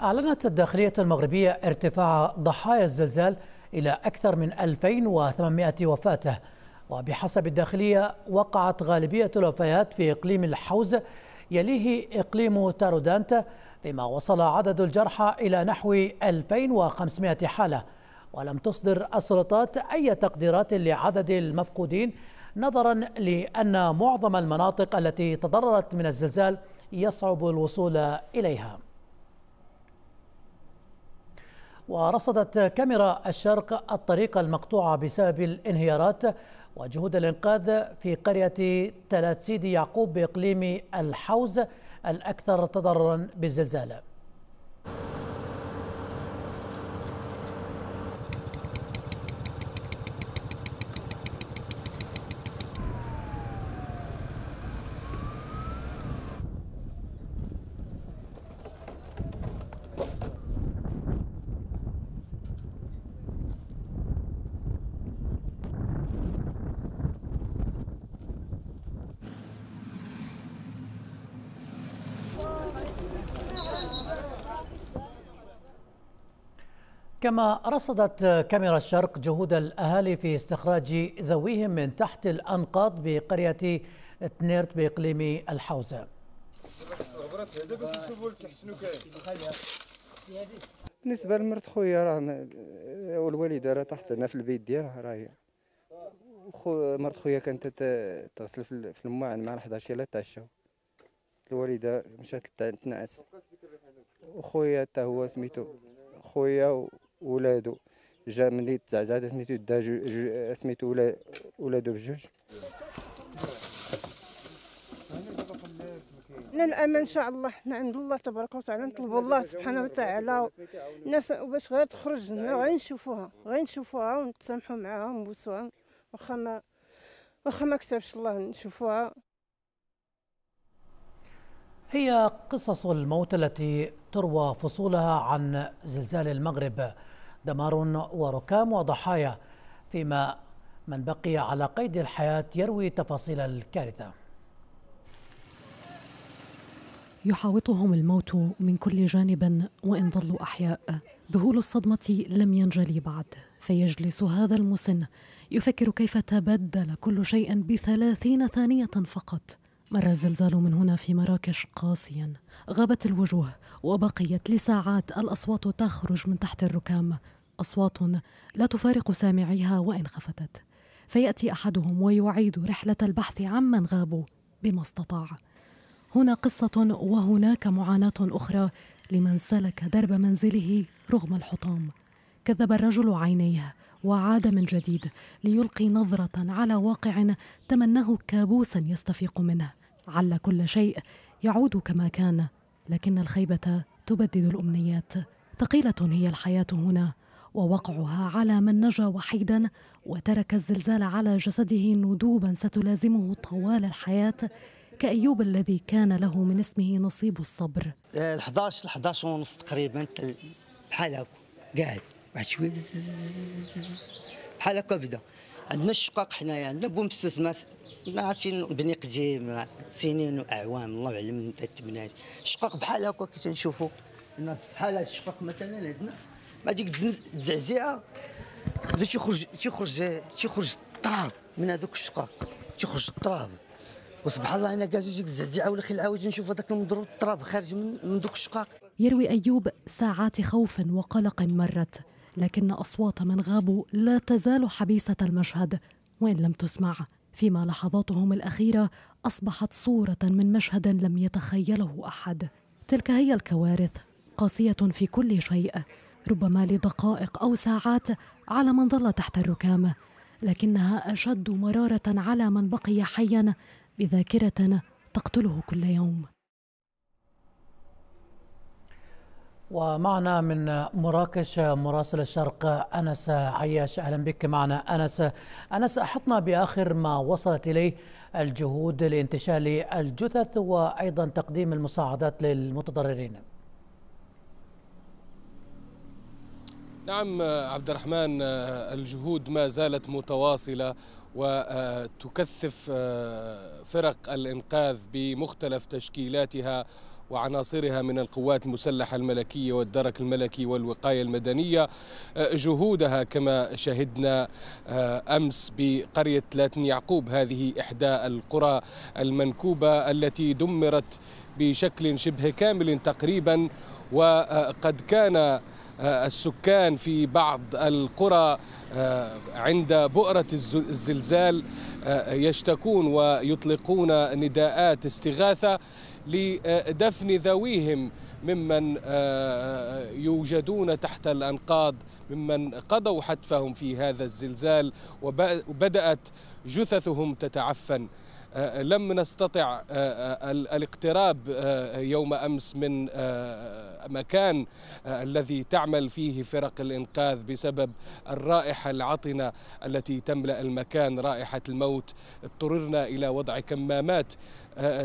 أعلنت الداخلية المغربية ارتفاع ضحايا الزلزال إلى أكثر من 2800 وفاة وبحسب الداخلية وقعت غالبية الوفيات في إقليم الحوز يليه إقليم تارودانت فيما وصل عدد الجرحى إلى نحو 2500 حالة ولم تصدر السلطات أي تقديرات لعدد المفقودين نظرا لأن معظم المناطق التي تضررت من الزلزال يصعب الوصول إليها ورصدت كاميرا الشرق الطريق المقطوعة بسبب الانهيارات وجهود الإنقاذ في قرية تلات سيدي يعقوب بإقليم الحوز الأكثر تضررا بالزلزال كما رصدت كاميرا الشرق جهود الأهالي في استخراج ذويهم من تحت الأنقاض بقرية تنيرت بإقليم الحوزة بالنسبة لمرت خويا راه والوالدة راه تحت هنا في البيت ديالها راهي مرت خويا كانت تغسل في الماعن مع 11 الى تعشاو الوالدة مشات تنعس وخويا حتى هو سميتو خويا ولادو جا ملي تزعزعت سميتو دا سميتو ولادو بجوج للأمل إن شاء الله حنا عند الله تبارك وتعالى نطلبوا الله سبحانه وتعالى الناس باش غير تخرج لنا غير نشوفوها غير نشوفوها ونتسامحوا معاها ونبوسوها واخا ما واخا ما كتبش الله نشوفوها هي قصص الموت التي تروى فصولها عن زلزال المغرب دمار وركام وضحايا فيما من بقي على قيد الحياة يروي تفاصيل الكارثة يحاوطهم الموت من كل جانب وإن ظلوا أحياء ذهول الصدمة لم ينجلي بعد فيجلس هذا المسن يفكر كيف تبدل كل شيء بثلاثين ثانية فقط مر الزلزال من هنا في مراكش قاسيا غابت الوجوه وبقيت لساعات الاصوات تخرج من تحت الركام اصوات لا تفارق سامعيها وان خفتت فياتي احدهم ويعيد رحله البحث عمن غابوا بما استطاع هنا قصه وهناك معاناه اخرى لمن سلك درب منزله رغم الحطام كذب الرجل عينيه وعاد من جديد ليلقي نظرة على واقع تمناه كابوسا يستفيق منه عل كل شيء يعود كما كان لكن الخيبة تبدد الأمنيات ثقيلة هي الحياة هنا ووقعها على من نجا وحيدا وترك الزلزال على جسده ندوبا ستلازمه طوال الحياة كأيوب الذي كان له من اسمه نصيب الصبر 11 آه، 11 ونص تقريبا بحال هكا قاعد واحد شويه بحال هكا بدا عندنا الشقاق حنايا عندنا بومسس ما عارفين بني قديم سنين واعوام الله اعلم من الثمانينات الشقاق بحال هكا كي تنشوفوا بحال هاد الشقاق مثلا عندنا مع ديك الزعزعه بدا تيخرج تيخرج تيخرج التراب من هذوك الشقاق تيخرج التراب وسبحان الله انا كازو ديك الزعزعه ولا خير عاود نشوف هذاك المضروب التراب خارج من من دوك الشقاق يروي ايوب ساعات خوف وقلق مرت لكن أصوات من غابوا لا تزال حبيسة المشهد وإن لم تسمع فيما لحظاتهم الأخيرة أصبحت صورة من مشهد لم يتخيله أحد تلك هي الكوارث قاسية في كل شيء ربما لدقائق أو ساعات على من ظل تحت الركام لكنها أشد مرارة على من بقي حيا بذاكرة تقتله كل يوم ومعنا من مراكش مراسل الشرق انس عياش اهلا بك معنا انس انس احطنا باخر ما وصلت اليه الجهود لانتشال الجثث وايضا تقديم المساعدات للمتضررين نعم عبد الرحمن الجهود ما زالت متواصله وتكثف فرق الانقاذ بمختلف تشكيلاتها وعناصرها من القوات المسلحة الملكية والدرك الملكي والوقاية المدنية آه، جهودها كما شهدنا آه، أمس بقرية لاتن يعقوب هذه إحدى القرى المنكوبة التي دمرت بشكل شبه كامل تقريبا وقد كان آه، السكان في بعض القرى عند بؤرة الزلزال يشتكون ويطلقون نداءات استغاثة لدفن ذويهم ممن آه، آه، يوجدون تحت الانقاض ممن قضوا حتفهم في هذا الزلزال وبدات جثثهم تتعفن آه، لم نستطع الاقتراب يوم امس من مكان الذي تعمل فيه فرق الانقاذ بسبب الرائحه العطنه التي تملا المكان رائحه الموت اضطررنا الى وضع كمامات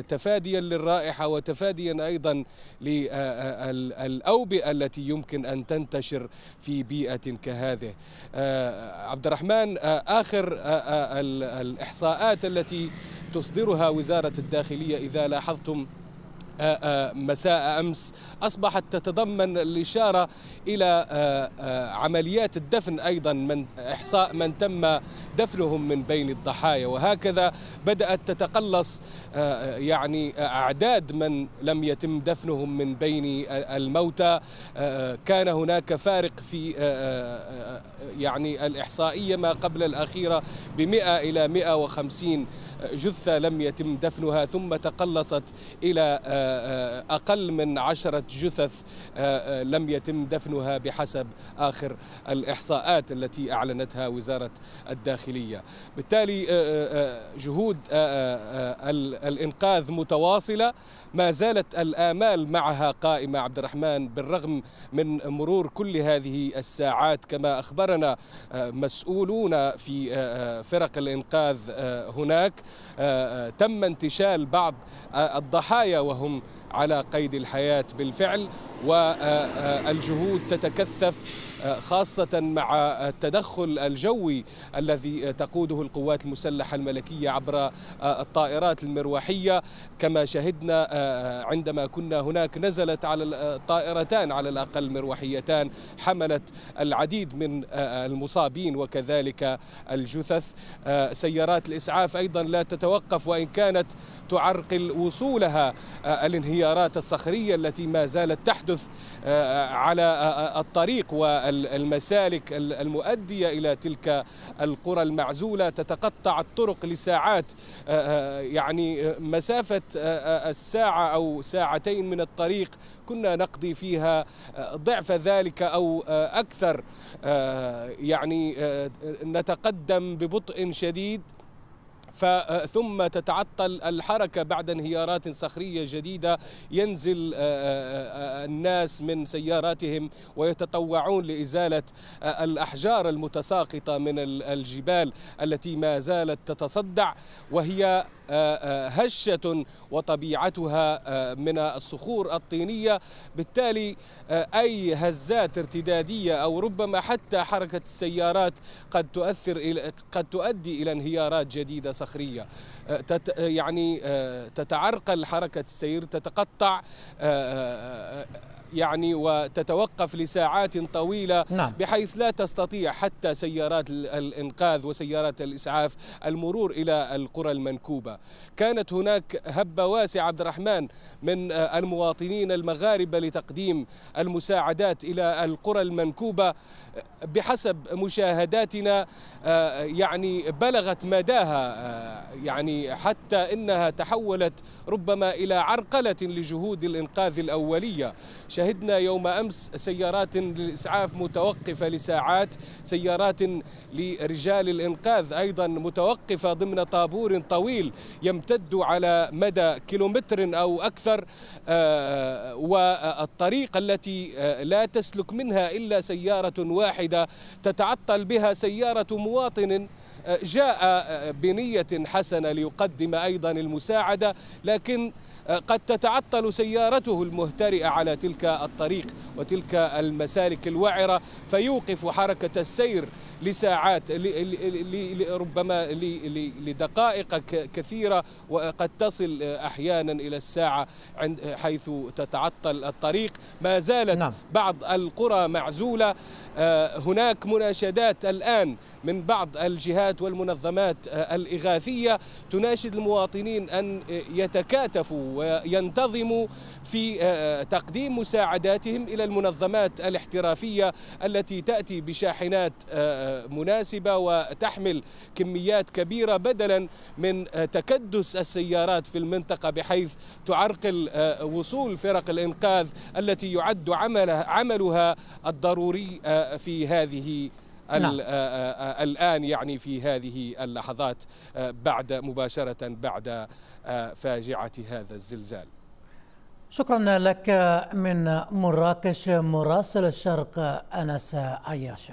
تفاديا للرائحه وتفاديا ايضا للاوبئه التي يمكن ان تنتشر في بيئه كهذه. آه، عبد الرحمن آه، اخر آه، الاحصاءات التي تصدرها وزاره الداخليه اذا لاحظتم مساء امس اصبحت تتضمن الاشاره الى عمليات الدفن ايضا من احصاء من تم دفنهم من بين الضحايا وهكذا بدأت تتقلص آه، يعني أعداد من لم يتم دفنهم من بين الموتى آه، كان هناك فارق في آه، يعني الإحصائية ما قبل الأخيرة بمئة إلى 150 جثة لم يتم دفنها ثم تقلصت إلى أقل من عشرة جثث لم يتم دفنها بحسب آخر الإحصاءات التي أعلنتها وزارة الداخلية الداخلية بالتالي آه، آه، آه، جهود الإنقاذ متواصلة ما زالت الآمال معها قائمة عبد الرحمن بالرغم من مرور كل هذه الساعات كما أخبرنا مسؤولون في فرق الإنقاذ هناك تم انتشال بعض الضحايا وهم على قيد الحياة بالفعل والجهود تتكثف خاصة مع التدخل الجوي الذي تقوده القوات المسلحة الملكية عبر الطائرات المروحية كما شهدنا عندما كنا هناك نزلت على الطائرتان على الأقل مروحيتان حملت العديد من المصابين وكذلك الجثث سيارات الإسعاف أيضا لا تتوقف وإن كانت تعرقل وصولها الانهيار الانهيارات الصخرية التي ما زالت تحدث آه، آه، على آه، الطريق والمسالك المؤدية إلى تلك القرى المعزولة تتقطع الطرق لساعات يعني مسافة الساعة أو ساعتين من الطريق كنا نقضي فيها ضعف ذلك أو أكثر يعني نتقدم ببطء شديد آه، ثم تتعطل الحركة بعد انهيارات صخرية جديدة ينزل آه، آه، الناس من سياراتهم ويتطوعون لإزالة الأحجار المتساقطة من الجبال التي ما زالت تتصدع وهي آه، آه، هشة وطبيعتها آه، من الصخور الطينية بالتالي أي هزات ارتدادية أو ربما حتى حركة السيارات قد تؤثر إلى قد تؤدي إلى انهيارات جديدة صخرية يعني تتعرقل حركة السير تتقطع يعني وتتوقف لساعات طويلة نعم. بحيث لا تستطيع حتى سيارات الإنقاذ وسيارات الإسعاف المرور إلى القرى المنكوبة كانت هناك هبة واسعة عبد الرحمن من آه، المواطنين المغاربة لتقديم المساعدات إلى القرى المنكوبة بحسب مشاهداتنا آه، يعني بلغت مداها آه، يعني حتى انها تحولت ربما الى عرقله لجهود الانقاذ الاوليه شهدنا يوم امس سيارات للاسعاف متوقفه لساعات سيارات لرجال الانقاذ ايضا متوقفه ضمن طابور طويل يمتد على مدى كيلومتر او اكثر آه، والطريق التي لا تسلك منها الا سياره واحده واحدة تتعطل بها سيارة مواطن آه، جاء آه، بنية حسنة ليقدم أيضا المساعدة لكن آه، قد تتعطل سيارته المهترئة على تلك الطريق وتلك المسالك الوعرة فيوقف حركة السير لساعات ربما لدقائق كثيرة وقد تصل أحيانا إلى الساعة حيث تتعطل الطريق ما زالت نعم. بعض القرى معزولة آه، هناك مناشدات الآن من بعض الجهات والمنظمات آه، الإغاثية تناشد المواطنين أن يتكاتفوا وينتظموا في آه، تقديم مساعداتهم إلى المنظمات الاحترافية التي تأتي بشاحنات مناسبة وتحمل كميات كبيرة بدلا من تكدس السيارات في المنطقة بحيث تعرقل آه، وصول فرق الإنقاذ التي يعد عملها الضروري آه، في هذه نعم. آه، الآن يعني في هذه اللحظات بعد مباشرة بعد فاجعة هذا الزلزال شكرا لك من مراكش مراسل الشرق أنس عياش